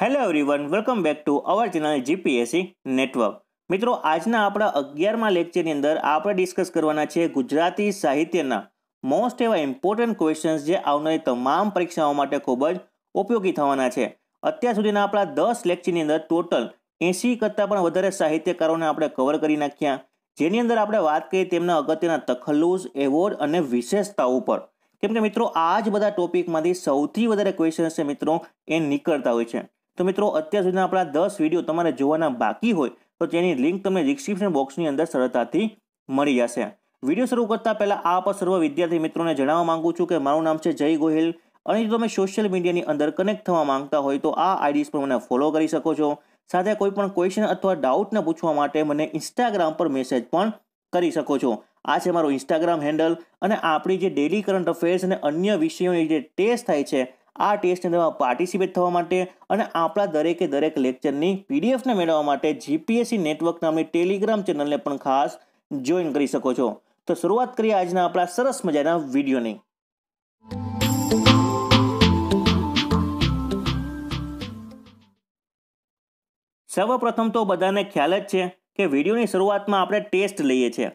hello everyone welcome back to our channel GPSC network મિત્રો આજના આપણા અગિયારમાં લેક્ચરની અંદર આપણે ડિસ્કસ કરવાના છે ગુજરાતી સાહિત્યના મોસ્ટ એવા ઇમ્પોર્ટન્ટ ક્વેશ્ચન્સ જે આવનારી તમામ પરીક્ષાઓ માટે ખૂબ જ ઉપયોગી થવાના છે અત્યાર સુધીના આપણા દસ લેક્ચરની અંદર ટોટલ એંસી કરતાં પણ વધારે સાહિત્યકારોને આપણે કવર કરી નાખ્યા જેની અંદર આપણે વાત કરી તેમના અગત્યના તખલ્લુઝ એવોર્ડ અને વિશેષતાઓ પર કેમ કે મિત્રો આ જ બધા ટોપિકમાંથી સૌથી વધારે ક્વેશ્ચન્સ છે મિત્રો એ નીકળતા હોય છે તો મિત્રો અત્યાર સુધીના આપણા દસ વિડીયો તમારે જોવાના બાકી હોય તો તેની લિંક તમને ડિસ્ક્રિપ્શન બોક્સની અંદર સરળતાથી મળી જશે વિડીયો શરૂ કરતા પહેલાં આ પર સર્વ વિદ્યાર્થી મિત્રોને જણાવવા માંગુ છું કે મારું નામ છે જય ગોહિલ અને જો તમે સોશિયલ મીડિયાની અંદર કનેક્ટ થવા માંગતા હોય તો આ આઈડીસ પર મને ફોલો કરી શકો છો સાથે કોઈપણ પણ ક્વેશ્ચન અથવા ડાઉટને પૂછવા માટે મને ઇન્સ્ટાગ્રામ પર મેસેજ પણ કરી શકો છો આ છે મારો ઇન્સ્ટાગ્રામ હેન્ડલ અને આપણી જે ડેલી કરંટ અફેર્સ અને અન્ય વિષયોની જે ટેસ્ટ થાય છે આ ટેસ્ટની અંદર પાર્ટિસિપેટ થવા માટે અને આપણા દરેકે દરેક લેક્ચરની પીડીએફને મેળવવા માટે જીપીએસસી નેટવર્ક નામની ટેલિગ્રામ ચેનલને પણ ખાસ જોઈન કરી શકો છો તો શરૂઆત કરીએ આજના આપણા સરસ મજાના વિડીયોની સર્વપ્રથમ તો બધાને ખ્યાલ જ છે કે વિડીયોની શરૂઆતમાં આપણે ટેસ્ટ લઈએ છીએ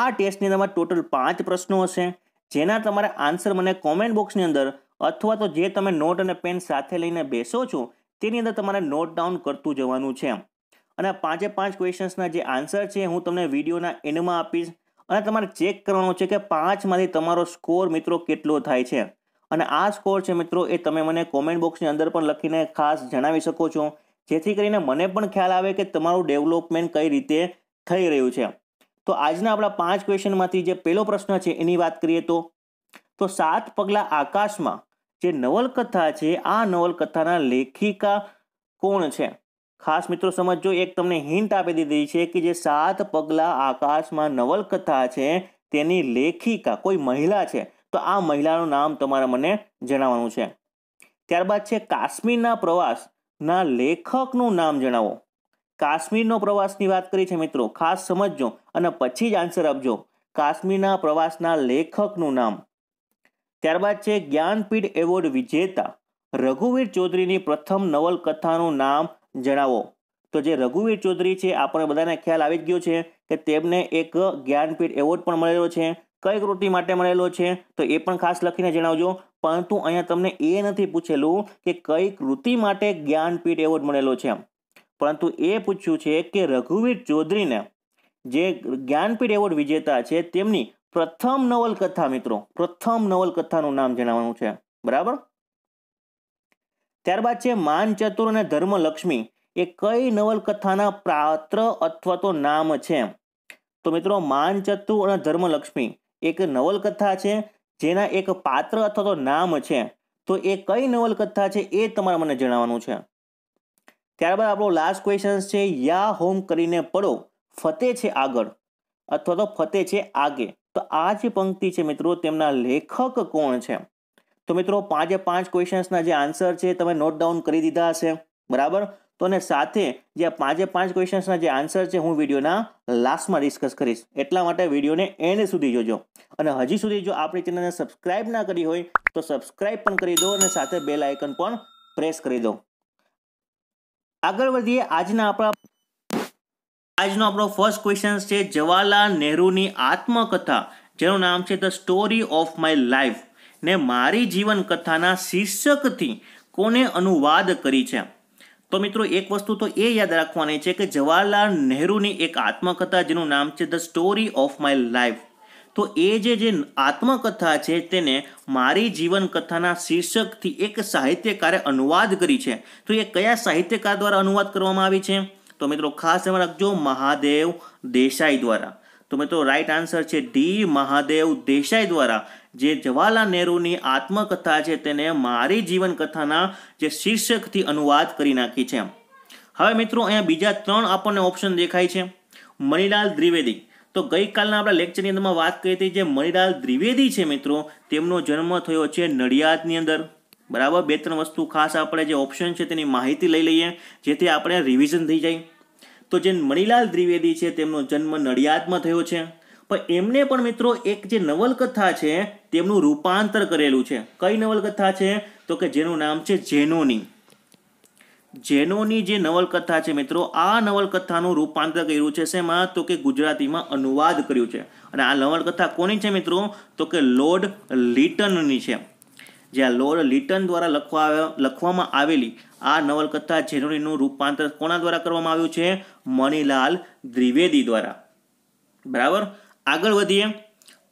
આ ટેસ્ટની અંદર ટોટલ પાંચ પ્રશ્નો હશે જેના તમારે આન્સર મને કોમેન્ટ બોક્સની અંદર અથવા તો જે તમે નોટ અને પેન સાથે લઈને બેસો છો તેની અંદર તમારે નોટ ડાઉન કરતું જવાનું છે અને પાંચે પાંચ ક્વેશ્ચન્સના જે આન્સર છે હું તમને વિડીયોના એન્ડમાં આપીશ અને તમારે ચેક કરવાનો છે કે પાંચમાંથી તમારો સ્કોર મિત્રો કેટલો થાય છે અને આ સ્કોર છે મિત્રો એ તમે મને કોમેન્ટ બોક્સની અંદર પણ લખીને ખાસ જણાવી શકો છો જેથી કરીને મને પણ ખ્યાલ આવે કે તમારું ડેવલપમેન્ટ કઈ રીતે થઈ રહ્યું છે તો આજના આપણા પાંચ ક્વેશ્ચનમાંથી જે પહેલો પ્રશ્ન છે એની વાત કરીએ તો તો સાત પગલાં આકાશમાં જે નવલકથા છે આ નવલકથાના લેખિકા કોણ છે ખાસ મિત્રો સમજો એક તમને હિન્ટ આપી દીધી છે કે જે સાત પગલાં આકાશમાં નવલકથા છે તેની લેખિકા કોઈ મહિલા છે તો આ મહિલાનું નામ તમારે મને જણાવવાનું છે ત્યારબાદ છે કાશ્મીરના પ્રવાસના લેખકનું નામ જણાવો કાશ્મીરનો પ્રવાસની વાત કરી છે મિત્રો ખાસ સમજજો અને પછી જ આન્સર આપજો કાશ્મીરના પ્રવાસના લેખકનું નામ ત્યારબાદ છે જ્ઞાનપીઠ એવોર્ડ વિજેતા રઘુવીર ચૌધરીની પ્રથમ નવલકથાનું નામ જણાવો તો જે રઘુવીર ચૌધરી છે આપણે બધાને ખ્યાલ આવી જ ગયો છે કે તેમને એક જ્ઞાનપીઠ એવોર્ડ પણ મળેલો છે કઈ કૃતિ માટે મળેલો છે તો એ પણ ખાસ લખીને જણાવજો પરંતુ અહીંયા તમને એ નથી પૂછેલું કે કઈ કૃતિ માટે જ્ઞાનપીઠ એવોર્ડ મળેલો છે પરંતુ એ પૂછ્યું છે કે રઘુવીર ચૌધરીને જે જ્ઞાનપીઠ એવોર્ડ વિજેતા છે તેમની પ્રથમ નવલકથા મિત્રો પ્રથમ નવલકથાનું નામ જણાવવાનું છે બરાબર ત્યારબાદ છે માનચતુર અને ધર્મલક્ષ્મી એ કઈ નવલકથાના પાત્ર અથવા તો નામ છે તો મિત્રો માનચતુર અને ધર્મલક્ષ્મી એક નવલકથા છે જેના એક પાત્ર અથવા તો નામ છે તો એ કઈ નવલકથા છે એ તમારે મને જણાવવાનું છે ત્યારબાદ આપણો લાસ્ટ ક્વેશ્ચન છે યા હોમ કરીને પડો ફતે છે આગળ અથવા તો ફતે છે આગે તો આ જે પંક્તિ છે મિત્રો તેમના લેખક કોણ છે તો મિત્રો પાંચે પાંચ ક્વેશ્ચન્સના જે આન્સર છે તમે નોટ ડાઉન કરી દીધા હશે બરાબર તો અને સાથે જે પાંચે પાંચ ક્વેશ્ચન્સના જે આન્સર છે હું વિડીયોના લાસ્ટમાં ડિસ્કસ કરીશ એટલા માટે વિડીયોને એન્ડ સુધી જોજો અને હજી સુધી જો આપણી ચેનલને સબસ્ક્રાઈબ ના કરી હોય તો સબસ્ક્રાઇબ પણ કરી દો અને સાથે બેલ આઇકન પણ પ્રેસ કરી દો આગળ વધીએ આજના આપણા આજનો આપણો ફર્સ્ટ ક્વેશ્ચન છે જવાહરલાલ નહેરુની આત્મકથા જેનું નામ છે the story of my life ને મારી જીવન કથાના શીર્ષકથી કોને અનુવાદ કરી છે તો મિત્રો એક વસ્તુ તો એ યાદ રાખવાની છે કે જવાહરલાલ નહેરુની એક આત્મકથા જેનું નામ છે the story of my life તો એ જે જે આત્મકથા છે તેને મારી જીવન કથાના શીર્ષકથી એક સાહિત્યકારે અનુવાદ કરી છે તો એ કયા સાહિત્યકાર દ્વારા અનુવાદ કરવામાં આવી છે તો મિત્રો ખાસ ધ્યાન રાખજો મહાદેવ દેસાઈ દ્વારા તો મિત્રો રાઈટ આન્સર છે ડી મહાદેવ દેસાઈ દ્વારા જે જવાહરલાલ નહેરુની આત્મકથા છે તેને મારી જીવનકથાના જે શીર્ષકથી અનુવાદ કરી નાખી છે હવે મિત્રો અહીંયા બીજા ત્રણ આપણને ઓપ્શન દેખાય છે મણિલાલ દ્વિવેદી તો ગઈકાલના આપણા લેક્ચરની અંદરમાં વાત કરી હતી જે મણિલાલ દ્વિવેદી છે મિત્રો તેમનો જન્મ થયો છે નડિયાદની અંદર બરાબર બે ત્રણ વસ્તુ ખાસ આપણે જે ઓપ્શન છે તેની માહિતી લઈ લઈએ જેથી આપણે રિવિઝન થઈ જાય તો જે મણિલાલ દ્વિવેદી છે તેમનો જન્મ નડિયાદમાં થયો છે પણ એમને પણ મિત્રો એક જે નવલકથા છે તેમનું રૂપાંતર કરેલું છે કઈ નવલકથા છે તો કે જેનું નામ છે જેનોની જેનોની જે નવલકથા છે મિત્રો આ નવલકથાનું રૂપાંતર કર્યું છે શેમાં તો કે ગુજરાતીમાં અનુવાદ કર્યું છે અને આ નવલકથા કોની છે મિત્રો તો કે લોર્ડ લિટનની છે જ્યાં લોર્ડ લિટન દ્વારા લખવા લખવામાં આવેલી આ નવલકથા ઝેનોડીનું રૂપાંતર કોના દ્વારા કરવામાં આવ્યું છે મણિલાલ દ્વિવેદી દ્વારા બરાબર આગળ વધીએ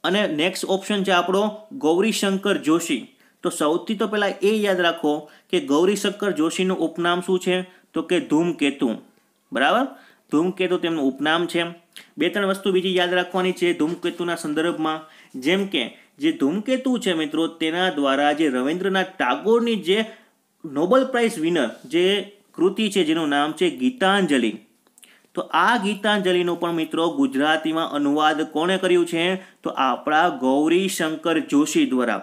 અને નેક્સ્ટ ઓપ્શન છે આપણો ગૌરીશંકર જોશી તો સૌથી તો પહેલાં એ યાદ રાખો કે ગૌરીશંકર જોશીનું ઉપનામ શું છે તો કે ધૂમકેતુ બરાબર ધૂમકેતુ તેમનું ઉપનામ છે બે ત્રણ વસ્તુ બીજી યાદ રાખવાની છે ધૂમકેતુના સંદર્ભમાં જેમ કે જે ધૂમકેતુ છે મિત્રો તેના દ્વારા જે રવિન્દ્રનાથ ટાગોરની જે નોબલ પ્રાઇઝ વિનર જે કૃતિ છે જેનું નામ છે ગીતાંજલિ તો આ ગીતાંજલિનો પણ મિત્રો ગુજરાતીમાં અનુવાદ કોણે કર્યું છે તો આપણા ગૌરી શંકર જોશી દ્વારા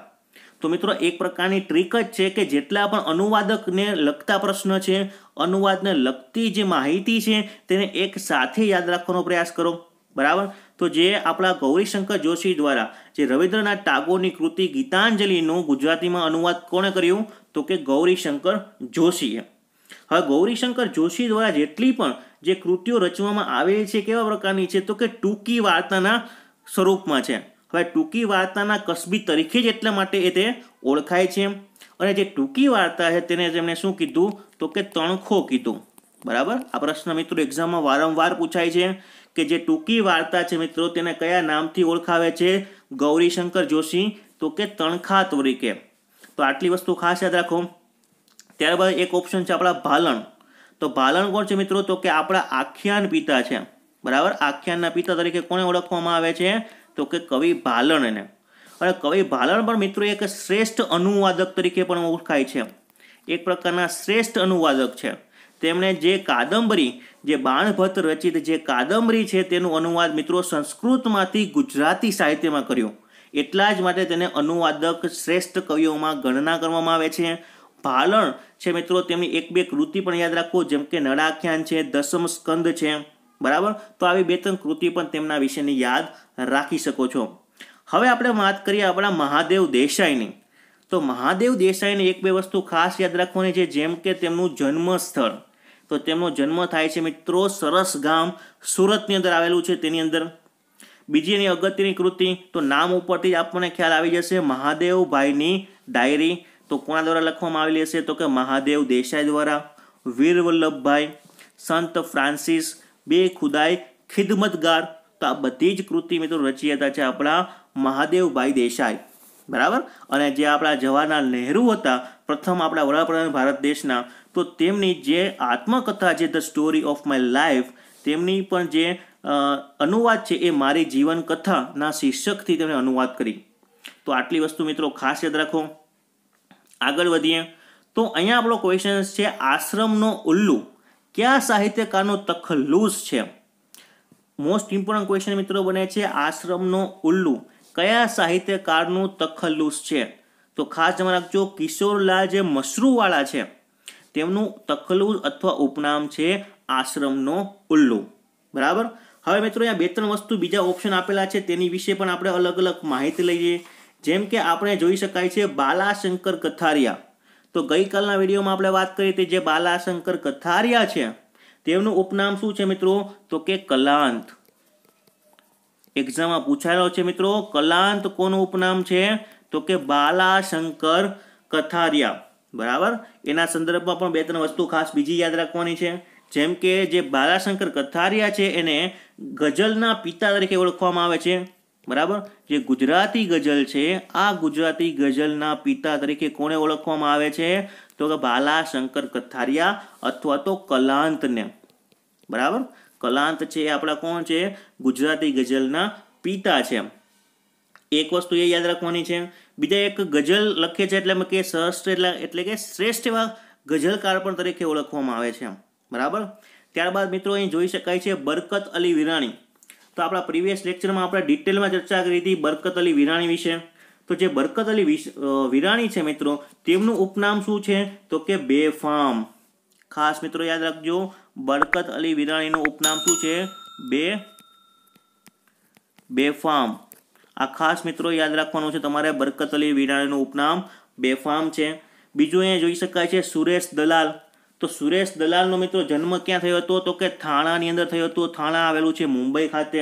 તો મિત્રો એક પ્રકારની ટ્રીક જ છે કે જેટલા પણ અનુવાદકને લગતા પ્રશ્ન છે અનુવાદને લગતી જે માહિતી છે તેને એક સાથે યાદ રાખવાનો પ્રયાસ કરો બરાબર તો જે આપણા ગૌરીશંકર જોશી દ્વારા જે રવિન્દ્રનાથ ટાગોરની કૃતિ ગીતાંજલિનું ગુજરાતીમાં અનુવાદ કોણે કર્યું તો કે ગૌરીશંકર જોશીએ હવે ગૌરીશંકર જોશી દ્વારા જેટલી પણ જે કૃતિઓ રચવામાં આવેલી છે કેવા પ્રકારની છે તો કે ટૂંકી વાર્તાના સ્વરૂપમાં છે હવે ટૂંકી વાર્તાના કસબી તરીકે જ એટલા માટે એ તે ઓળખાય છે અને જે ટૂંકી વાર્તા છે તેને તેમણે શું કીધું તો કે તણખો કીધું બરાબર આ પ્રશ્ન મિત્રો એક્ઝામમાં વારંવાર પૂછાય છે કે જે ટૂંકી વાર્તા છે મિત્રો તેને કયા નામથી ઓળખાવે છે ગૌરીશંકર જોશી તો કે તણખા તરીકે તો આટલી વસ્તુ ખાસ યાદ રાખો ત્યારબાદ એક ઓપ્શન છે આપણા ભાલણ તો ભાલણ કોણ છે મિત્રો તો કે આપણા આખ્યાન પિતા છે બરાબર આખ્યાનના પિતા તરીકે કોને ઓળખવામાં આવે છે તો કે કવિ ભાલણને અને કવિ ભાલણ પણ મિત્રો એક શ્રેષ્ઠ અનુવાદક તરીકે પણ ઓળખાય છે એક પ્રકારના શ્રેષ્ઠ અનુવાદક છે તેમણે જે કાદંબરી જે બાણભટ્ટ રચિત જે કાદંબરી છે તેનું અનુવાદ મિત્રો સંસ્કૃતમાંથી ગુજરાતી સાહિત્યમાં કર્યો એટલા જ માટે તેને અનુવાદક શ્રેષ્ઠ કવિઓમાં ગણના કરવામાં આવે છે ભાલણ છે મિત્રો તેમની એક બે કૃતિ પણ યાદ રાખો જેમ કે નળાખ્યાન છે દસમ સ્કંદ છે બરાબર તો આવી બે ત્રણ કૃતિ પણ તેમના વિશેની યાદ રાખી શકો છો હવે આપણે વાત કરીએ આપણા મહાદેવ દેસાઈની તો મહાદેવ દેસાઈને એક બે વસ્તુ ખાસ યાદ રાખવાની છે જેમ કે તેમનું જન્મ સ્થળ તો તેમનો જન્મ થાય છે મિત્રો સરસ ગામ સુરતની અંદર આવેલું છે તેની અંદર બીજી એની અગત્યની કૃતિ તો નામ ઉપરથી જ આપણને ખ્યાલ આવી જશે મહાદેવભાઈની ડાયરી તો કોના દ્વારા લખવામાં આવેલી હશે તો કે મહાદેવ દેસાઈ દ્વારા વીર વલ્લભભાઈ સંત ફ્રાન્સિસ બે ખુદાઈ ખિદમતગાર તો આ બધી જ કૃતિ મિત્રો રચી હતા છે આપણા મહાદેવભાઈ દેસાઈ બરાબર અને જે આપણા જવાહરલાલ નહેરુ હતા પ્રથમ આપણા વડાપ્રધાન ભારત દેશના તો તેમની જે આત્મકથા જે the story of my life તેમની પણ જે અનુવાદ છે એ મારી જીવન કથાના શીર્ષકથી તેમણે અનુવાદ કરી તો આટલી વસ્તુ મિત્રો ખાસ યાદ રાખો આગળ વધીએ તો અહીંયા આપણો ક્વેશ્ચન છે આશ્રમનો ઉલ્લુ કયા સાહિત્યકારનો તખલ્લુસ છે મોસ્ટ ઇમ્પોર્ટન્ટ ક્વેશ્ચન મિત્રો બને છે આશ્રમનો ઉલ્લુ કયા સાહિત્યકારનું તખલ્લુસ છે તો ખાસ જમા રાખજો કિશોરલાલ જે મશરૂવાળા છે તેમનું તખલું અથવા ઉપનામ છે આશ્રમનો ઉલ્લુ બરાબર હવે મિત્રો અહીંયા બે ત્રણ વસ્તુ બીજા ઓપ્શન આપેલા છે તેની વિશે પણ આપણે અલગ અલગ માહિતી લઈએ જેમ કે આપણે જોઈ શકાય છે બાલાશંકર કથારિયા તો ગઈકાલના વિડીયોમાં આપણે વાત કરી હતી જે બાલાશંકર કથારિયા છે તેમનું ઉપનામ શું છે મિત્રો તો કે કલાંત એક્ઝામમાં પૂછાયેલો છે મિત્રો કલાંત કોનું ઉપનામ છે તો કે બાલાશંકર કથારિયા બરાબર એના સંદર્ભમાં પણ બે ત્રણ વસ્તુ ખાસ બીજી યાદ રાખવાની છે જેમ કે જે બાલાશંકર કથારિયા છે એને ગઝલના પિતા તરીકે ઓળખવામાં આવે છે બરાબર જે ગુજરાતી ગઝલ છે આ ગુજરાતી ગઝલના પિતા તરીકે કોને ઓળખવામાં આવે છે તો કે બાલાશંકર કથારિયા અથવા તો કલાંતને બરાબર કલાંત છે એ આપણા કોણ છે ગુજરાતી ગઝલના પિતા છે એક વસ્તુ એ યાદ રાખવાની છે બીજા એક ગઝલ લખે છે એટલે કે સહસ્ત્ર એટલે એટલે કે શ્રેષ્ઠ એવા ગઝલકાર પણ તરીકે ઓળખવામાં આવે છે બરાબર ત્યારબાદ મિત્રો અહીં જોઈ શકાય છે બરકત અલી વિરાણી તો આપણા પ્રીવિયસ લેક્ચરમાં આપણે ડિટેલમાં ચર્ચા કરી હતી બરકત અલી વિરાણી વિશે તો જે બરકત અલી વિરાણી છે મિત્રો તેમનું ઉપનામ શું છે તો કે બેફામ ખાસ મિત્રો યાદ રાખજો બરકત અલી વિરાણીનું ઉપનામ શું છે બે બેફામ આ ખાસ મિત્રો યાદ રાખવાનું છે તમારે બરકત અલી વિરાણીનું ઉપનામ બેફામ છે બીજું અહીંયા જોઈ શકાય છે સુરેશ દલાલ તો સુરેશ દલાલનો મિત્રો જન્મ ક્યાં થયો હતો તો કે થાણાની અંદર થયો હતો થાણા આવેલું છે મુંબઈ ખાતે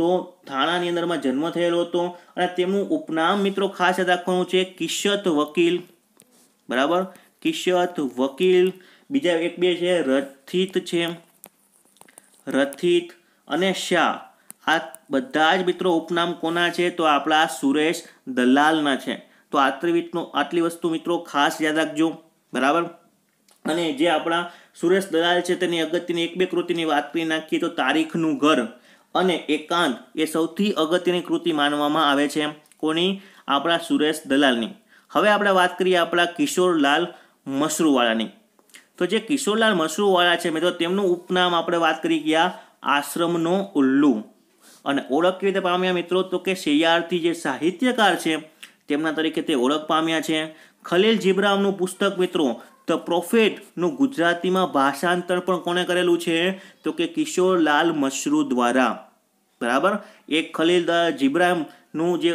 તો થાણાની અંદરમાં જન્મ થયેલો હતો અને તેમનું ઉપનામ મિત્રો ખાસ યાદ રાખવાનું છે કિશત વકીલ બરાબર કિશત વકીલ બીજા એક બે છે રથિત છે રથિત અને શાહ આ બધા જ મિત્રો ઉપનામ કોના છે તો આપણા સુરેશ દલાલના છે તો આટલી રીતનો આટલી વસ્તુ મિત્રો ખાસ યાદ રાખજો બરાબર અને જે આપણા સુરેશ દલાલ છે તેની અગત્યની એક બે કૃતિની વાત કરી નાખીએ તો તારીખનું ઘર અને એકાંત એ સૌથી અગત્યની કૃતિ માનવામાં આવે છે કોની આપણા સુરેશ દલાલની હવે આપણે વાત કરીએ આપણા કિશોરલાલ મશરૂવાળાની તો જે કિશોરલાલ મશરૂવાળા છે મિત્રો તેમનું ઉપનામ આપણે વાત કરી ગયા આશ્રમનો ઉલ્લુ અને ઓળખ કેવી રીતે પામ્યા મિત્રો તો કે સૈયારથી જે સાહિત્યકાર છે તેમના તરીકે તે ઓળખ પામ્યા છે ખલીલ જીબરામનું પુસ્તક મિત્રો ધ પ્રોફેટનું ગુજરાતીમાં ભાષાંતર પણ કોણે કરેલું છે તો કે કિશોરલાલ મશરૂ દ્વારા બરાબર એક ખલીલ જીબ્રામનું જે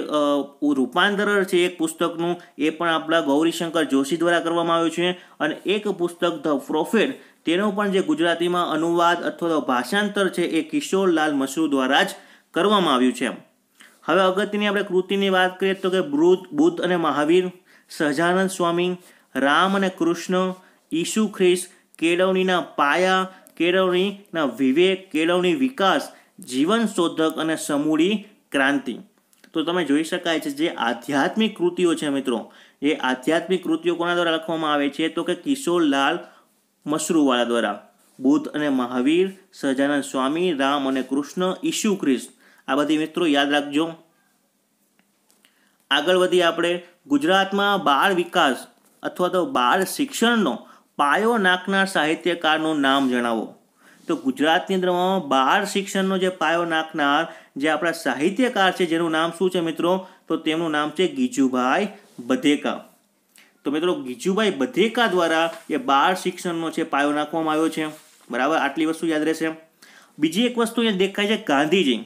રૂપાંતર છે એક પુસ્તકનું એ પણ આપણા ગૌરીશંકર જોશી દ્વારા કરવામાં આવ્યું છે અને એક પુસ્તક ધ પ્રોફેટ તેનો પણ જે ગુજરાતીમાં અનુવાદ અથવા તો ભાષાંતર છે એ કિશોરલાલ મશરૂ દ્વારા જ કરવામાં આવ્યું છે હવે અગત્યની આપણે કૃતિની વાત કરીએ તો કે બૃદ્ધ બુદ્ધ અને મહાવીર સહજાનંદ સ્વામી રામ અને કૃષ્ણ ઈસુ ખ્રિસ્ત કેળવણીના પાયા કેળવણીના વિવેક કેળવણી વિકાસ જીવન શોધક અને સમૂળી ક્રાંતિ તો તમે જોઈ શકાય છે જે આધ્યાત્મિક કૃતિઓ છે મિત્રો એ આધ્યાત્મિક કૃતિઓ કોના દ્વારા લખવામાં આવે છે તો કે કિશોરલાલ મશરૂવાળા દ્વારા બુદ્ધ અને મહાવીર સહજાનંદ સ્વામી રામ અને કૃષ્ણ ઈસુ ખ્રિસ્ત આ બધી મિત્રો યાદ રાખજો આગળ વધી આપણે ગુજરાતમાં બાળ વિકાસ અથવા તો બાળ શિક્ષણનો પાયો નાખનાર સાહિત્યકારનું નામ જણાવો તો ગુજરાતની અંદરમાં બાળ શિક્ષણનો જે પાયો નાખનાર જે આપણા સાહિત્યકાર છે જેનું નામ શું છે મિત્રો તો તેમનું નામ છે ગીજુભાઈ બધેકા તો મિત્રો ગીજુભાઈ બધેકા દ્વારા એ બાળ શિક્ષણનો છે પાયો નાખવામાં આવ્યો છે બરાબર આટલી વસ્તુ યાદ રહેશે બીજી એક વસ્તુ એ દેખાય છે ગાંધીજી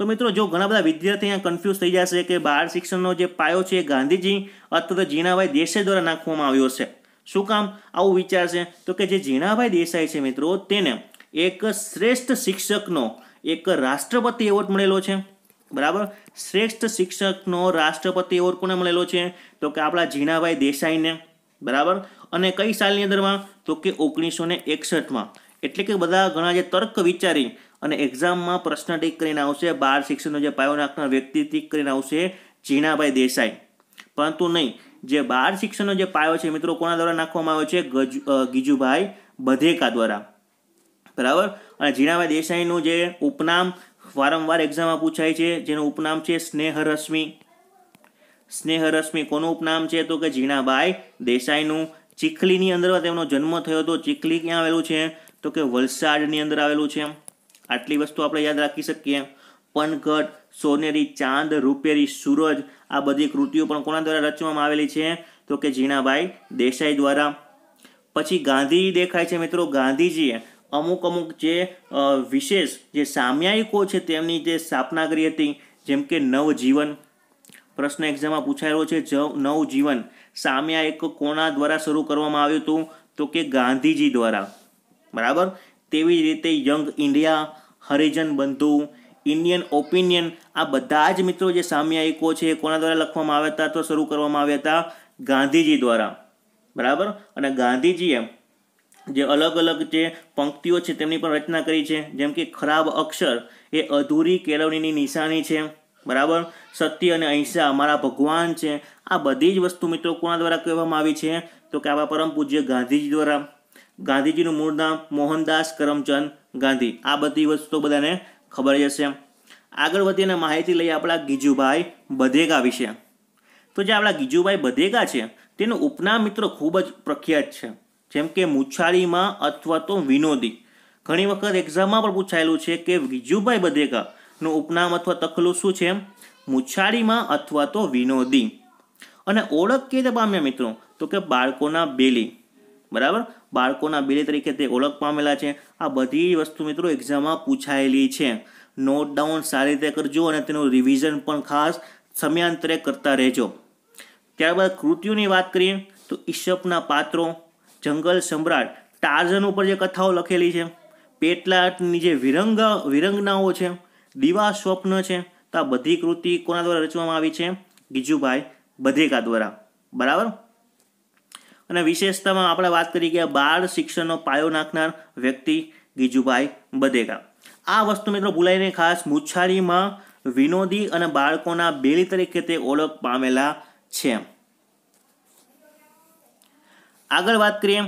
તો મિત્રો જો ઘણા બધા વિદ્યાર્થી અહીંયા કન્ફ્યુઝ થઈ જશે કે બહાર શિક્ષણનો જે પાયો છે એ ગાંધીજી અથવા તો જીણાભાઈ દેસાઈ દ્વારા નાખવામાં આવ્યો છે શું કામ આવું વિચારશે તો કે જે જીણાભાઈ દેસાઈ છે મિત્રો તેને એક શ્રેષ્ઠ શિક્ષકનો એક રાષ્ટ્રપતિ એવોર્ડ મળેલો છે બરાબર શ્રેષ્ઠ શિક્ષકનો રાષ્ટ્રપતિ એવોર્ડ કોને મળેલો છે તો કે આપણા જીણાભાઈ દેસાઈને બરાબર અને કઈ સાલની અંદરમાં તો કે ઓગણીસો ને એકસઠમાં એટલે કે બધા ઘણા જે તર્ક વિચારી અને એક્ઝામમાં પ્રશ્ન ટીક કરીને આવશે બાર શિક્ષણનો જે પાયો નાખનાર વ્યક્તિ ટીક કરીને આવશે ઝીણાભાઈ દેસાઈ પરંતુ નહીં જે બાર શિક્ષણનો જે પાયો છે મિત્રો કોના દ્વારા નાખવામાં આવ્યો છે ગજ ગીજુભાઈ બધેકા દ્વારા બરાબર અને જીણાભાઈ દેસાઈનું જે ઉપનામ વારંવાર એક્ઝામમાં પૂછાય છે જેનું ઉપનામ છે સ્નેહરશ્મિ સ્નેહરશ્મિ કોનું ઉપનામ છે તો કે ઝીણાભાઈ દેસાઈનું ચીખલીની અંદર તેમનો જન્મ થયો હતો ચીખલી ક્યાં આવેલું છે તો કે વલસાડની અંદર આવેલું છે આટલી વસ્તુ આપણે યાદ રાખી શકીએ પનઘટ સોનેરી ચાંદ રૂપેરી સૂરજ આ બધી કૃતિઓ પણ કોના દ્વારા રચવામાં આવેલી છે તો કે ઝીણાભાઈ દેસાઈ દ્વારા પછી ગાંધીજી દેખાય છે મિત્રો ગાંધીજીએ અમુક અમુક જે વિશેષ જે સામ્યાયિકો છે તેમની જે સ્થાપના કરી હતી જેમ કે નવજીવન પ્રશ્ન એક્ઝામમાં પૂછાયેલો છે જ નવજીવન સામ્યાયિક કોના દ્વારા શરૂ કરવામાં આવ્યું હતું તો કે ગાંધીજી દ્વારા બરાબર તેવી જ રીતે યંગ ઇન્ડિયા હરિજન બંધુ ઇન્ડિયન ઓપિનિયન આ બધા જ મિત્રો જે સામ્યાયિકો છે કોના દ્વારા લખવામાં આવ્યા હતા તો શરૂ કરવામાં આવ્યા હતા ગાંધીજી દ્વારા બરાબર અને ગાંધીજીએ જે અલગ અલગ જે પંક્તિઓ છે તેમની પણ રચના કરી છે જેમ કે ખરાબ અક્ષર એ અધૂરી કેળવણીની નિશાની છે બરાબર સત્ય અને અહિંસા અમારા ભગવાન છે આ બધી જ વસ્તુ મિત્રો કોના દ્વારા કહેવામાં આવી છે તો કે આવા પરમ પૂજ્ય ગાંધીજી દ્વારા ગાંધીજીનું મૂળ નામ મોહનદાસ કરમચંદ ગાંધી આ બધી વસ્તુ બધાને ખબર જ હશે આગળ વધીને માહિતી લઈએ આપણા ગીજુભાઈ બધેગા વિશે તો જે આપણા ગીજુભાઈ બધેગા છે તેનું ઉપનામ મિત્રો ખૂબ જ પ્રખ્યાત છે જેમ કે મુછાળીમાં અથવા તો વિનોદી ઘણી વખત એક્ઝામમાં પણ પૂછાયેલું છે કે ગીજુભાઈ બધેગાનું ઉપનામ અથવા તખલું શું છે મુછાળીમાં અથવા તો વિનોદી અને ઓળખ કેવી રીતે પામ્યા મિત્રો તો કે બાળકોના બેલી બરાબર બાળકોના બિલે તરીકે તે ઓળખ પામેલા છે આ બધી વસ્તુ મિત્રો એક્ઝામમાં પૂછાયેલી છે નોટ ડાઉન સારી રીતે કરજો અને તેનું રિવિઝન પણ ખાસ સમયાંતરે કરતા રહેજો ત્યારબાદ કૃતિઓની વાત કરીએ તો ઈશપના પાત્રો જંગલ સમ્રાટ ટાર્ઝન ઉપર જે કથાઓ લખેલી છે પેટલાટની જે વિરંગ વિરંગનાઓ છે દીવા સ્વપ્ન છે તો આ બધી કૃતિ કોના દ્વારા રચવામાં આવી છે ગીજુભાઈ બધેકા દ્વારા બરાબર અને વિશેષતામાં આપણે વાત કરી ગયા બાળ શિક્ષણનો પાયો નાખનાર વ્યક્તિ ગીજુભાઈ બધેકા આ વસ્તુ મિત્રો ભૂલાઈને ખાસ મુછારીમાં વિનોદી અને બાળકોના બેલી તરીકે તે ઓળખ પામેલા છે આગળ વાત કરીએ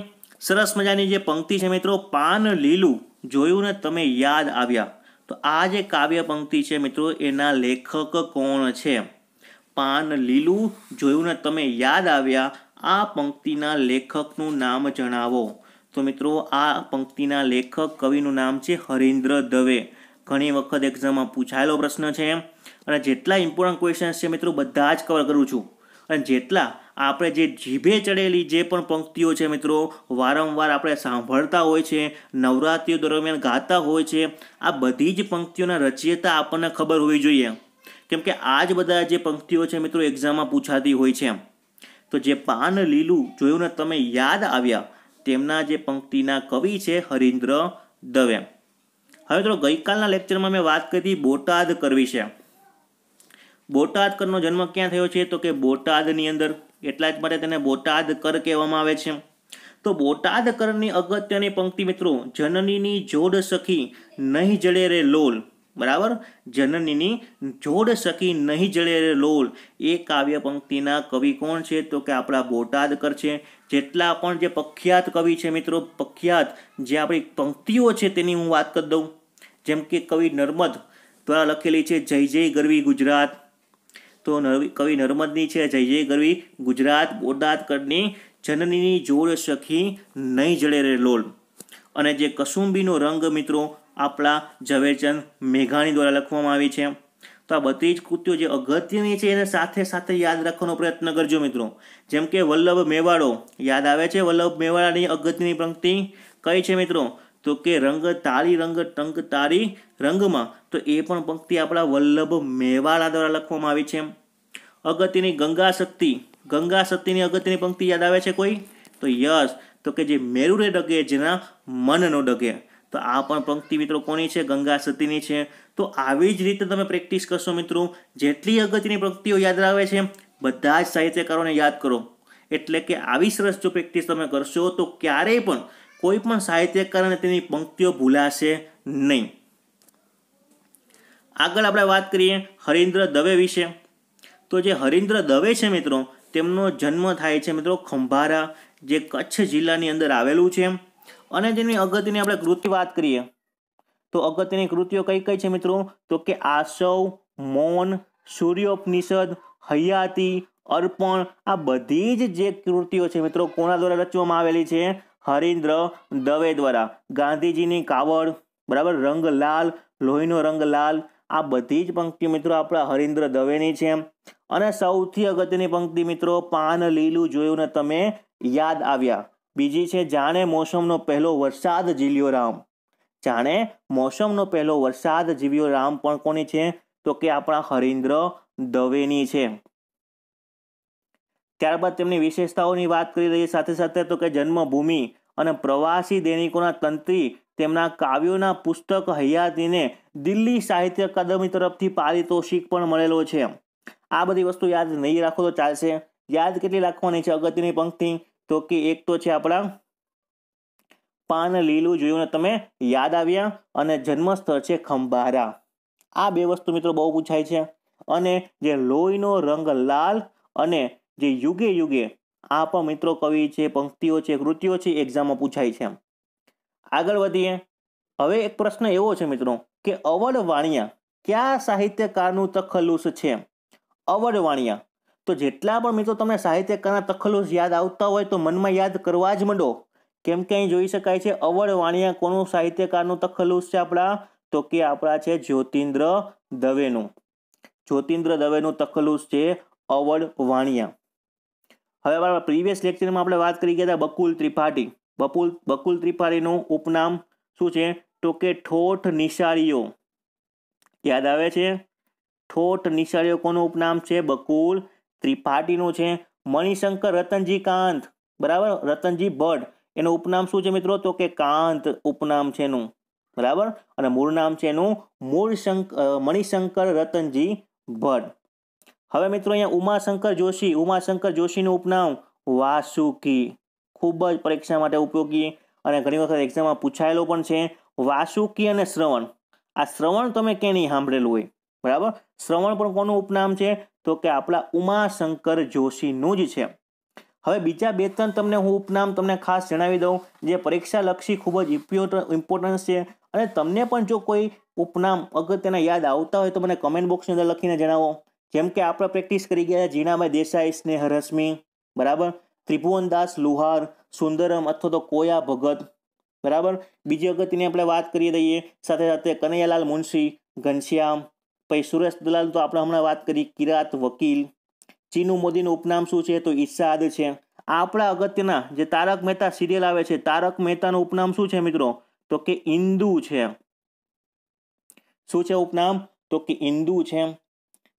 સરસ મજાની જે પંક્તિ છે મિત્રો પાન લીલું જોયું ને તમે યાદ આવ્યા તો આ જે કાવ્ય પંક્તિ છે મિત્રો એના લેખક કોણ છે પાન લીલું જોયું ને તમે યાદ આવ્યા આ પંક્તિના લેખકનું નામ જણાવો તો મિત્રો આ પંક્તિના લેખક કવિનું નામ છે હરેન્દ્ર દવે ઘણી વખત એક્ઝામમાં પૂછાયેલો પ્રશ્ન છે અને જેટલા ઇમ્પોર્ટન્ટ ક્વેશ્ચન્સ છે મિત્રો બધા જ કવર કરું છું અને જેટલા આપણે જે જીભે ચડેલી જે પણ પંક્તિઓ છે મિત્રો વારંવાર આપણે સાંભળતા હોય છે નવરાત્રિઓ દરમિયાન ગાતા હોય છે આ બધી જ પંક્તિઓના રચયતા આપણને ખબર હોવી જોઈએ કેમ કે આ જ બધા જે પંક્તિઓ છે મિત્રો એક્ઝામમાં પૂછાતી હોય છે તો જે પાન લીલું જોયું ને તમે યાદ આવ્યા તેમના જે પંક્તિના કવિ છે હરિન્દ્ર દવે હવે તો ગઈકાલના લેક્ચરમાં મેં વાત કરી બોટાદ કરવી છે બોટાદ કરનો જન્મ ક્યાં થયો છે તો કે બોટાદની અંદર એટલા જ માટે તેને બોટાદ કર કહેવામાં આવે છે તો બોટાદ કરની અગત્યની પંક્તિ મિત્રો જનનીની જોડ સખી નહીં જડે રે લોલ બરાબર જનનીની જોડ સકી નહીં જળે લોલ એ કાવ્ય પંક્તિના કવિ કોણ છે તો કે આપણા બોટાદકર છે જેટલા પણ જે પ્રખ્યાત કવિ છે મિત્રો પ્રખ્યાત જે આપણી પંક્તિઓ છે તેની હું વાત કરી દઉં જેમ કે કવિ નર્મદ દ્વારા લખેલી છે જય જય ગરવી ગુજરાત તો કવિ નર્મદની છે જય જય ગરવી ગુજરાત બોટાદકરની જનનીની જોડ સખી નહીં જળે લોલ અને જે કસુંબીનો રંગ મિત્રો આપણા ઝવેરચંદ મેઘાણી દ્વારા લખવામાં આવી છે તો આ બધી જ કૃત્યો જે અગત્યની છે એને સાથે સાથે યાદ રાખવાનો પ્રયત્ન કરજો મિત્રો જેમ કે વલ્લભ મેવાડો યાદ આવે છે વલ્લભ મેવાડાની અગત્યની પંક્તિ કઈ છે મિત્રો તો કે રંગ તારી રંગ ટંક તારી રંગમાં તો એ પણ પંક્તિ આપણા વલ્લભ મેવાડા દ્વારા લખવામાં આવી છે અગત્યની ગંગા શક્તિ ગંગા શક્તિની અગત્યની પંક્તિ યાદ આવે છે કોઈ તો યસ તો કે જે મેરુને ડગે જેના મનનો ડગે તો આ પણ પંક્તિ મિત્રો કોની છે ગંગા સતીની છે તો આવી જ રીતે તમે પ્રેક્ટિસ કરશો મિત્રો જેટલી અગત્યની પંક્તિઓ યાદ આવે છે બધા જ સાહિત્યકારોને યાદ કરો એટલે કે આવી સરસ જો પ્રેક્ટિસ તમે કરશો તો ક્યારેય પણ કોઈ પણ સાહિત્યકારને તેની પંક્તિઓ ભૂલાશે નહીં આગળ આપણે વાત કરીએ હરિન્દ્ર દવે વિશે તો જે હરિન્દ્ર દવે છે મિત્રો તેમનો જન્મ થાય છે મિત્રો ખંભારા જે કચ્છ જિલ્લાની અંદર આવેલું છે અને જેની અગત્યની આપણે કૃતિ વાત કરીએ તો અગત્યની કૃતિઓ કઈ કઈ છે મિત્રો તો કે આસવ મૌન સૂર્યોપનિષદ હયાતી અર્પણ આ બધી જ જે કૃતિઓ છે મિત્રો કોના દ્વારા રચવામાં આવેલી છે હરિન્દ્ર દવે દ્વારા ગાંધીજીની કાવડ બરાબર રંગ લાલ લોહીનો રંગ લાલ આ બધી જ પંક્તિ મિત્રો આપણા હરિન્દ્ર દવેની છે અને સૌથી અગત્યની પંક્તિ મિત્રો પાન લીલું જોયું ને તમે યાદ આવ્યા બીજી છે જાણે મોસમનો પહેલો વરસાદ જીલ્યો રામ જાણે મોસમનો પહેલો વરસાદ જીવ્યો રામ પણ કોની છે તો કે આપણા હરિન્દ્ર દવેની છે ત્યારબાદ તેમની વિશેષતાઓની વાત કરી રહી સાથે સાથે તો કે જન્મભૂમિ અને પ્રવાસી દૈનિકોના તંત્રી તેમના કાવ્યોના પુસ્તક હયાતીને દિલ્હી સાહિત્ય અકાદમી તરફથી પારિતોષિક પણ મળેલો છે આ બધી વસ્તુ યાદ નહીં રાખો તો ચાલશે યાદ કેટલી રાખવાની છે અગત્યની પંક્તિ તો કે એક તો છે આપણા પાન લીલું જોયું ને તમે યાદ આવ્યા અને જન્મસ્થળ છે ખંભારા આ બે વસ્તુ મિત્રો બહુ પૂછાય છે અને જે લોહીનો રંગ લાલ અને જે યુગે યુગે આ પણ મિત્રો કવિ છે પંક્તિઓ છે કૃતિઓ છે એક્ઝામમાં પૂછાય છે આગળ વધીએ હવે એક પ્રશ્ન એવો છે મિત્રો કે અવડ વાણિયા કયા સાહિત્યકારનું તખલુસ છે અવડ વાણિયા તો જેટલા પણ મિત્રો તમને સાહિત્યકારના તખલુસ યાદ આવતા હોય તો મનમાં યાદ કરવા જ મંડો કેમ કે અહીં જોઈ શકાય છે અવળ વાણિયા કોનું સાહિત્યકારનું તખલુસ છે આપણા તો કે આપણા છે જ્યોતિન્દ્ર દવેનું જ્યોતિન્દ્ર દવેનું તખલુસ છે અવળ વાણિયા હવે આપણા પ્રીવિયસ લેક્ચરમાં આપણે વાત કરી ગયા હતા બકુલ ત્રિપાઠી બકુલ બકુલ ત્રિપાઠીનું ઉપનામ શું છે તો કે ઠોઠ નિશાળીઓ યાદ આવે છે ઠોઠ નિશાળીઓ કોનું ઉપનામ છે બકુલ ત્રિપાઠીનું છે મણિશંકર રતનજી કાંત બરાબર રતનજી ભટ્ટ એનું ઉપનામ શું છે મિત્રો તો કે કાંત ઉપનામ છે એનું બરાબર અને મૂળ નામ છે એનું મૂળ મણિશંકર રતનજી ભટ્ટ હવે મિત્રો અહીંયા ઉમાશંકર જોશી ઉમાશંકર જોશીનું ઉપનામ વાસુકી ખૂબ જ પરીક્ષા માટે ઉપયોગી અને ઘણી વખત એક્ઝામમાં પૂછાયેલો પણ છે વાસુકી અને શ્રવણ આ શ્રવણ તમે ક્યાંય નહીં સાંભળેલું હોય બરાબર શ્રવણ પણ કોનું ઉપનામ છે તો કે આપણા ઉમાશંકર જોશીનું જ છે હવે બીજા બે ત્રણ તમને હું ઉપનામ તમને ખાસ જણાવી દઉં જે પરીક્ષાલક્ષી ખૂબ જ ઇમ્પોર્ટન્સ છે અને તમને પણ જો કોઈ ઉપનામ અગત્યના યાદ આવતા હોય તો મને કમેન્ટ બોક્સની અંદર લખીને જણાવો જેમ કે આપણે પ્રેક્ટિસ કરી ગયા જીણાભાઈ દેસાઈ સ્નેહ સ્નેહરશ્મિ બરાબર ત્રિભુવનદાસ લુહાર સુંદરમ અથવા તો કોયા ભગત બરાબર બીજી અગત્યની આપણે વાત કરી દઈએ સાથે સાથે કનૈયાલાલ મુનશી ઘનશ્યામ પછી સુરેશ દલાલ તો આપણે હમણાં વાત કરી કિરાત વકીલ ચીનુ મોદીનું ઉપનામ શું છે તો ઈશાદ છે આપણા અગત્યના જે તારક મહેતા સિરિયલ આવે છે તારક મહેતાનું ઉપનામ શું છે મિત્રો તો કે ઇન્દુ છે શું છે ઉપનામ તો કે ઇન્દુ છે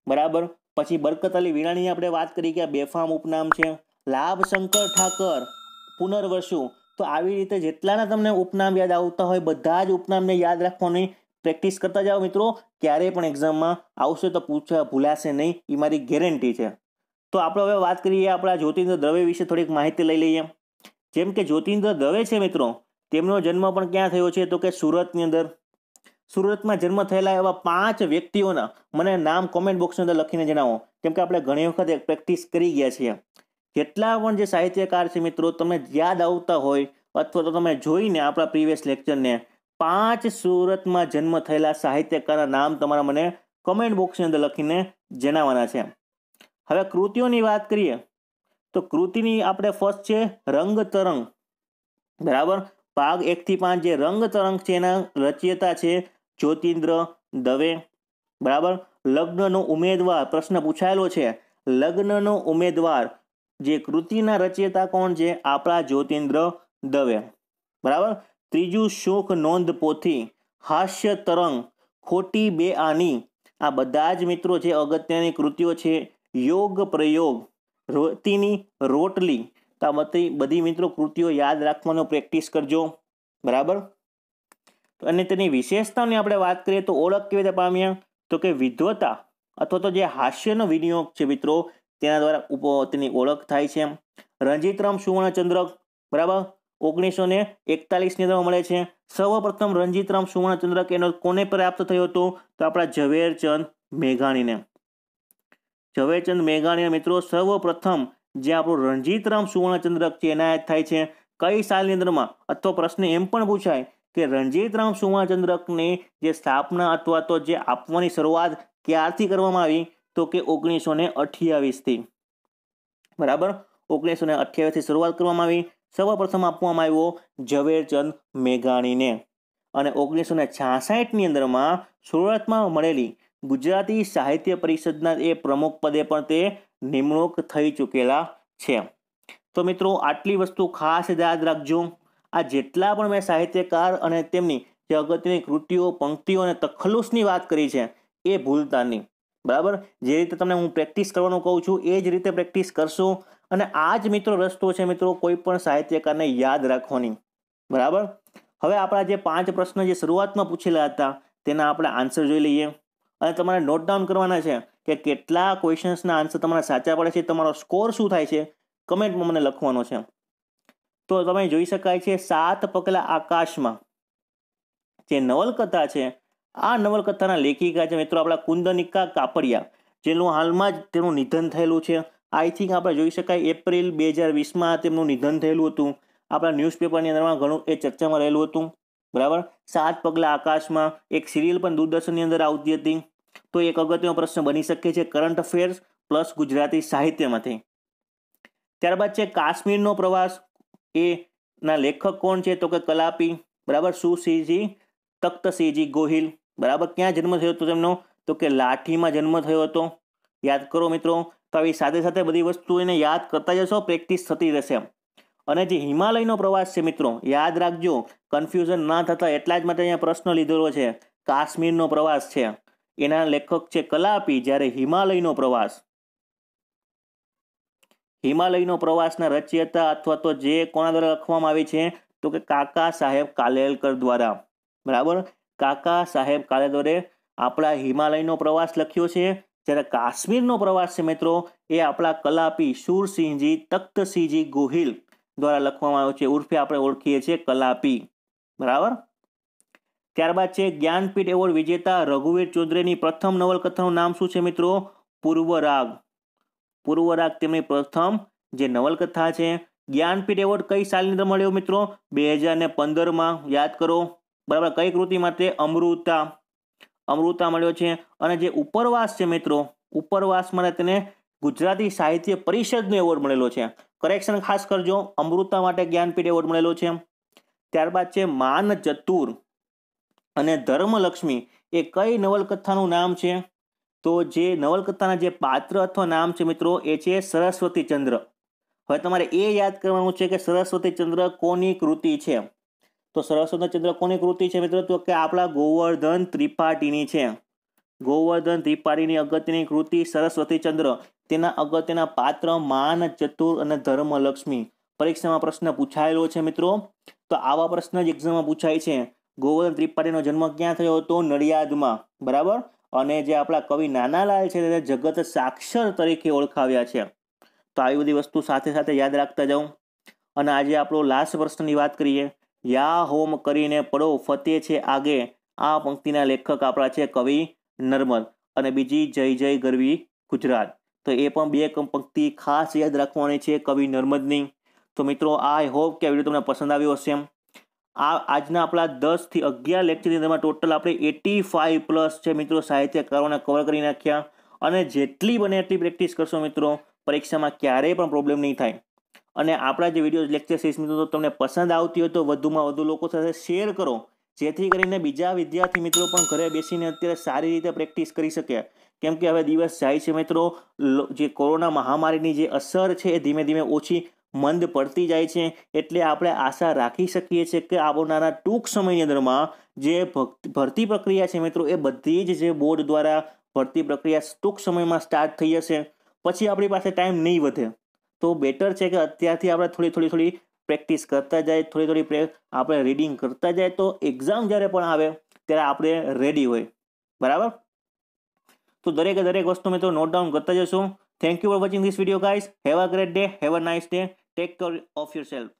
બરાબર પછી બરકત અલી વિરાણીની આપણે વાત કરી કે આ બેફામ ઉપનામ છે લાભ શંકર ઠાકર પુનર્વસુ તો આવી રીતે જેટલાના તમને ઉપનામ યાદ આવતા હોય બધા જ ઉપનામને યાદ રાખવાની પ્રેક્ટિસ કરતા જાઓ મિત્રો ક્યારેય પણ એક્ઝામમાં આવશે તો પૂછ ભૂલાશે નહીં એ મારી ગેરંટી છે તો આપણે હવે વાત કરીએ આપણા જ્યોતિન્દ્ર દવે વિશે થોડીક માહિતી લઈ લઈએ જેમ કે જ્યોતિન્દ્ર દવે છે મિત્રો તેમનો જન્મ પણ ક્યાં થયો છે તો કે સુરતની અંદર સુરતમાં જન્મ થયેલા એવા પાંચ વ્યક્તિઓના મને નામ કોમેન્ટ બોક્સની અંદર લખીને જણાવો કેમ કે આપણે ઘણી વખત પ્રેક્ટિસ કરી ગયા છીએ જેટલા પણ જે સાહિત્યકાર છે મિત્રો તમને યાદ આવતા હોય અથવા તો તમે જોઈને આપણા પ્રીવિયસ લેક્ચરને પાંચ સુરતમાં જન્મ થયેલા સાહિત્યકારના નામ તમારા મને કમેન્ટ બોક્સની અંદર લખીને જણાવવાના છે હવે કૃતિઓની વાત કરીએ તો કૃતિની આપણે ફર્સ્ટ છે રંગ તરંગ બરાબર ભાગ એકથી પાંચ જે રંગ તરંગ છે એના રચયતા છે જ્યોતિન્દ્ર દવે બરાબર લગ્નનો ઉમેદવાર પ્રશ્ન પૂછાયેલો છે લગ્નનો ઉમેદવાર જે કૃતિના રચયતા કોણ છે આપણા જ્યોતિન્દ્ર દવે બરાબર ત્રીજું શોખ નોંધ પોથી હાસ્ય તરંગ ખોટી બે આની આ બધા જ મિત્રો જે અગત્યની કૃતિઓ છે યોગ પ્રયોગ રોતીની રોટલી તો આ બધી મિત્રો કૃતિઓ યાદ રાખવાનો પ્રેક્ટિસ કરજો બરાબર અને તેની વિશેષતાની આપણે વાત કરીએ તો ઓળખ કેવી રીતે પામ્યા તો કે વિધ્વતા અથવા તો જે હાસ્યનો વિનિયોગ છે મિત્રો તેના દ્વારા તેની ઓળખ થાય છે રંજીતરામ સુવર્ણચંદ્રક બરાબર ઓગણીસો ને એકતાલીસની અંદર મળે છે સર્વપ્રથમ રણજીતરામ સુવર્ણચંદ્રક એનો કોને પ્રાપ્ત થયો હતો તો આપણા ઝવેરચંદ મેઘાણીને ઝવેરચંદ મેઘાણીના મિત્રો સર્વપ્રથમ જે આપણું રણજીતરામ સુવર્ણચંદ્રક છે એનાયત થાય છે કઈ સાલની અંદરમાં અથવા પ્રશ્ન એમ પણ પૂછાય કે રણજીતરામ સુવર્ણચંદ્રકની જે સ્થાપના અથવા તો જે આપવાની શરૂઆત ક્યારથી કરવામાં આવી તો કે ઓગણીસો ને અઠ્યાવીસથી બરાબર ઓગણીસો ને અઠ્યાવીસથી શરૂઆત કરવામાં આવી સર્વપ્રથમ આપવામાં આવ્યો ઝવેરચંદ મેઘાણીને અને ઓગણીસો ને છાસઠની અંદરમાં સુરતમાં મળેલી ગુજરાતી સાહિત્ય પરિષદના એ પ્રમુખ પદે પણ તે નિમણૂક થઈ ચૂકેલા છે તો મિત્રો આટલી વસ્તુ ખાસ યાદ રાખજો આ જેટલા પણ મેં સાહિત્યકાર અને તેમની જે અગત્યની કૃતિઓ પંક્તિઓ અને તખલુસની વાત કરી છે એ ભૂલતાની બરાબર જે રીતે તમને હું પ્રેક્ટિસ કરવાનું કહું છું એ જ રીતે પ્રેક્ટિસ કરશો અને આ જ મિત્રો રસ્તો છે મિત્રો કોઈ પણ સાહિત્યકારને યાદ રાખવાની બરાબર હવે આપણા જે પાંચ પ્રશ્નો જે શરૂઆતમાં પૂછેલા હતા તેના આપણે આન્સર જોઈ લઈએ અને તમારે નોટ ડાઉન કરવાના છે કે કેટલા ક્વેશ્ચન્સના આન્સર તમારા સાચા પડે છે તમારો સ્કોર શું થાય છે કમેન્ટમાં મને લખવાનો છે તો તમે જોઈ શકાય છે સાત પગલા આકાશમાં જે નવલકથા છે આ નવલકથાના લેખિકા છે મિત્રો આપણા કુંદનિકા કાપડિયા જેનું હાલમાં જ તેનું નિધન થયેલું છે આઈ થિંક આપણે જોઈ શકાય એપ્રિલ બે હજાર વીસમાં તેમનું નિધન થયેલું હતું આપણા ન્યૂઝપેપરની અંદરમાં ઘણું એ ચર્ચામાં રહેલું હતું બરાબર સાત પગલાં આકાશમાં એક સિરિયલ પણ દૂરદર્શનની અંદર આવતી હતી તો એક અગત્યનો પ્રશ્ન બની શકે છે કરંટ અફેર્સ પ્લસ ગુજરાતી સાહિત્યમાંથી ત્યારબાદ છે કાશ્મીરનો પ્રવાસ એ ના લેખક કોણ છે તો કે કલાપી બરાબર સુશ્રીજી તખ્તસિંહજી ગોહિલ બરાબર ક્યાં જન્મ થયો હતો તેમનો તો કે લાઠીમાં જન્મ થયો હતો યાદ કરો મિત્રો તો આવી સાથે સાથે બધી વસ્તુ એને યાદ કરતા જશો પ્રેક્ટિસ થતી રહેશે અને જે હિમાલયનો પ્રવાસ છે મિત્રો યાદ રાખજો કન્ફ્યુઝન ના થતા એટલા જ માટે અહીંયા પ્રશ્ન લીધેલો છે કાશ્મીરનો પ્રવાસ છે એના લેખક છે કલાપી જ્યારે હિમાલયનો પ્રવાસ હિમાલયનો પ્રવાસના રચયતા અથવા તો જે કોના દ્વારા લખવામાં આવી છે તો કે કાકા સાહેબ કાલેલકર દ્વારા બરાબર કાકા સાહેબ કાલેલકરે આપણા હિમાલયનો પ્રવાસ લખ્યો છે જ્યારે કાશ્મીરનો પ્રવાસ છે મિત્રો એ આપણા કલાપી શૂરસિંહજી તખ્તસિંહજી ગોહિલ દ્વારા લખવામાં આવ્યો છે ઉર્ફે આપણે ઓળખીએ છીએ કલાપી બરાબર ત્યારબાદ છે જ્ઞાનપીઠ એવોર્ડ વિજેતા રઘુવીર ચૌધરીની પ્રથમ નવલકથાનું નામ શું છે મિત્રો પૂર્વરાગ પૂર્વરાગ તેમની પ્રથમ જે નવલકથા છે જ્ઞાનપીઠ એવોર્ડ કઈ સાલની અંદર મળ્યો મિત્રો બે હજાર પંદરમાં યાદ કરો બરાબર કઈ કૃતિ માટે અમૃતા અમૃતા મળ્યો છે અને જે ઉપરવાસ છે મિત્રો ઉપરવાસ માટે તેને ગુજરાતી સાહિત્ય પરિષદનો એવોર્ડ મળેલો છે કરેક્શન ખાસ કરજો અમૃતા માટે જ્ઞાનપીઠ એવોર્ડ મળેલો છે ત્યારબાદ છે માન ચતુર અને ધર્મલક્ષ્મી એ કઈ નવલકથાનું નામ છે તો જે નવલકથાના જે પાત્ર અથવા નામ છે મિત્રો એ છે સરસ્વતી ચંદ્ર હવે તમારે એ યાદ કરવાનું છે કે સરસ્વતી ચંદ્ર કોની કૃતિ છે તો સરસ્વતચંદ્ર કોની કૃતિ છે મિત્રો તો કે આપણા ગોવર્ધન ત્રિપાઠીની છે ગોવર્ધન ત્રિપાઠીની અગત્યની કૃતિ સરસ્વતીચંદ્ર તેના અગત્યના પાત્ર માન ચતુર અને ધર્મલક્ષ્મી પરીક્ષામાં પ્રશ્ન પૂછાયેલો છે મિત્રો તો આવા પ્રશ્ન જ એક્ઝામમાં પૂછાય છે ગોવર્ધન ત્રિપાઠીનો જન્મ ક્યાં થયો હતો નડિયાદમાં બરાબર અને જે આપણા કવિ નાનાલાલ છે તેને જગત સાક્ષર તરીકે ઓળખાવ્યા છે તો આવી બધી વસ્તુ સાથે સાથે યાદ રાખતા જાઉં અને આજે આપણો લાસ્ટ પ્રશ્નની વાત કરીએ યા હોમ કરીને પડો ફતે છે આગે આ પંક્તિના લેખક આપણા છે કવિ નર્મદ અને બીજી જય જય ગરવી ગુજરાત તો એ પણ બે પંક્તિ ખાસ યાદ રાખવાની છે કવિ નર્મદની તો મિત્રો આઈ હોપ કે આ વિડીયો તમને પસંદ આવ્યો હશે આ આજના આપણા દસથી અગિયાર લેક્ચરની અંદરમાં ટોટલ આપણે એટી ફાઇવ પ્લસ છે મિત્રો સાહિત્યકારોને કવર કરી નાખ્યા અને જેટલી બને એટલી પ્રેક્ટિસ કરશો મિત્રો પરીક્ષામાં ક્યારેય પણ પ્રોબ્લેમ નહીં થાય અને આપણા જે વિડીયો લેક્ચર સિરીઝ મિત્રો તમને પસંદ આવતી હોય તો વધુમાં વધુ લોકો સાથે શેર કરો જેથી કરીને બીજા વિદ્યાર્થી મિત્રો પણ ઘરે બેસીને અત્યારે સારી રીતે પ્રેક્ટિસ કરી શકે કેમકે હવે દિવસ જાય છે મિત્રો જે કોરોના મહામારીની જે અસર છે એ ધીમે ધીમે ઓછી મંદ પડતી જાય છે એટલે આપણે આશા રાખી શકીએ છીએ કે આવનારા ટૂંક સમયની અંદરમાં જે ભરતી પ્રક્રિયા છે મિત્રો એ બધી જ જે બોર્ડ દ્વારા ભરતી પ્રક્રિયા ટૂંક સમયમાં સ્ટાર્ટ થઈ જશે પછી આપણી પાસે ટાઈમ નહીં વધે તો બેટર છે કે અત્યારથી આપણે થોડી થોડી થોડી પ્રેક્ટિસ કરતા જાય થોડી થોડી આપણે રીડિંગ કરતા જાય તો એક્ઝામ જ્યારે પણ આવે ત્યારે આપણે રેડી હોય બરાબર તો દરેક દરેક વસ્તુ મેં તો નોટ ડાઉન કરતા જશું thank you for watching this video guys have a great day have a nice day take care of your self